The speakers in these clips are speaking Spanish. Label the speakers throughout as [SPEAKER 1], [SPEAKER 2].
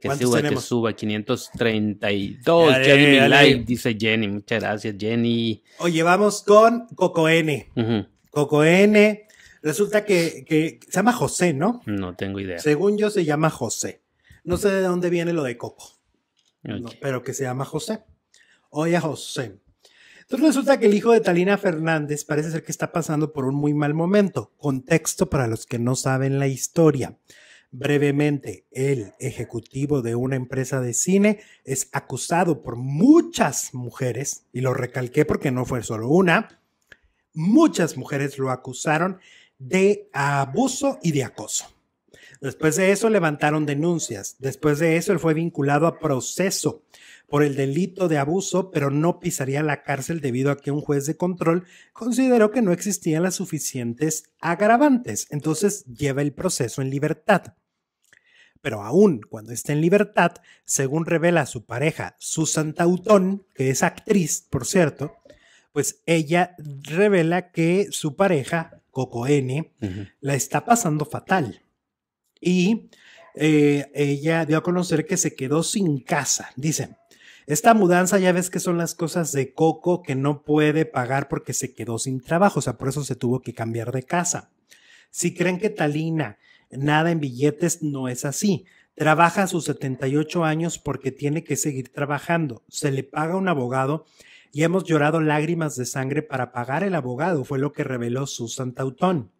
[SPEAKER 1] Que suba, que suba, 532. Jenny like, dice Jenny. Muchas gracias, Jenny. Oye, vamos con Coco N. Coco N. Resulta que, se llama José, ¿no? No tengo idea. Según yo, se llama José. No sé de dónde viene lo de Coco, pero que se llama José. Oye, José. Entonces resulta que el hijo de Talina Fernández parece ser que está pasando por un muy mal momento. Contexto para los que no saben la historia. Brevemente, el ejecutivo de una empresa de cine es acusado por muchas mujeres, y lo recalqué porque no fue solo una, muchas mujeres lo acusaron de abuso y de acoso. Después de eso levantaron denuncias. Después de eso él fue vinculado a proceso por el delito de abuso, pero no pisaría la cárcel debido a que un juez de control consideró que no existían las suficientes agravantes. Entonces lleva el proceso en libertad pero aún cuando está en libertad, según revela su pareja Susan Tautón, que es actriz, por cierto, pues ella revela que su pareja, Coco N, la está pasando fatal. Y eh, ella dio a conocer que se quedó sin casa. Dice, esta mudanza ya ves que son las cosas de Coco que no puede pagar porque se quedó sin trabajo, o sea, por eso se tuvo que cambiar de casa. Si creen que Talina nada en billetes, no es así. Trabaja a sus 78 años porque tiene que seguir trabajando. Se le paga un abogado y hemos llorado lágrimas de sangre para pagar el abogado, fue lo que reveló Susan Tautón.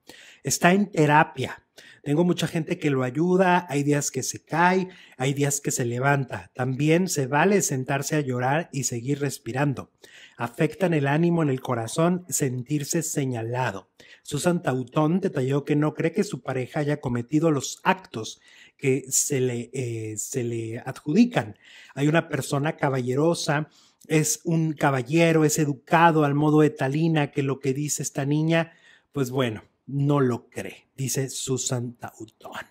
[SPEAKER 1] Está en terapia. Tengo mucha gente que lo ayuda, hay días que se cae, hay días que se levanta. También se vale sentarse a llorar y seguir respirando. Afectan el ánimo en el corazón sentirse señalado. Susan Tautón detalló que no cree que su pareja haya cometido los actos que se le, eh, se le adjudican. Hay una persona caballerosa, es un caballero, es educado al modo de Talina, que lo que dice esta niña, pues bueno, no lo cree, dice Susan Tautón.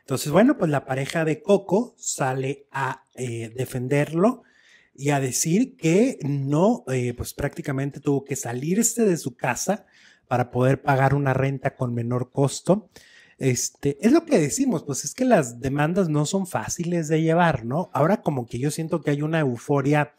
[SPEAKER 1] Entonces, bueno, pues la pareja de Coco sale a eh, defenderlo y a decir que no, eh, pues prácticamente tuvo que salirse de su casa para poder pagar una renta con menor costo. Este, es lo que decimos, pues es que las demandas no son fáciles de llevar, ¿no? Ahora como que yo siento que hay una euforia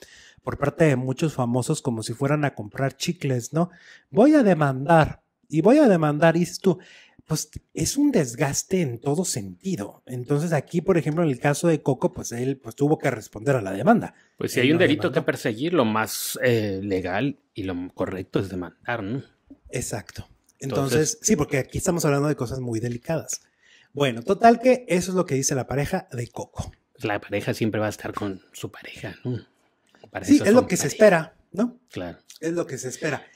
[SPEAKER 1] por parte de muchos famosos como si fueran a comprar chicles, ¿no? Voy a demandar y voy a demandar, y dices tú, pues es un desgaste en todo sentido. Entonces aquí, por ejemplo, en el caso de Coco, pues él pues, tuvo que responder a la demanda. Pues si hay un delito que perseguir, lo más eh, legal y lo correcto es demandar, ¿no? Exacto. Entonces, sí, porque aquí estamos hablando de cosas muy delicadas. Bueno, total que eso es lo que dice la pareja de Coco. La pareja siempre va a estar con su pareja, ¿no? sí, es lo que se espera, ¿no? Claro. Es lo que se espera.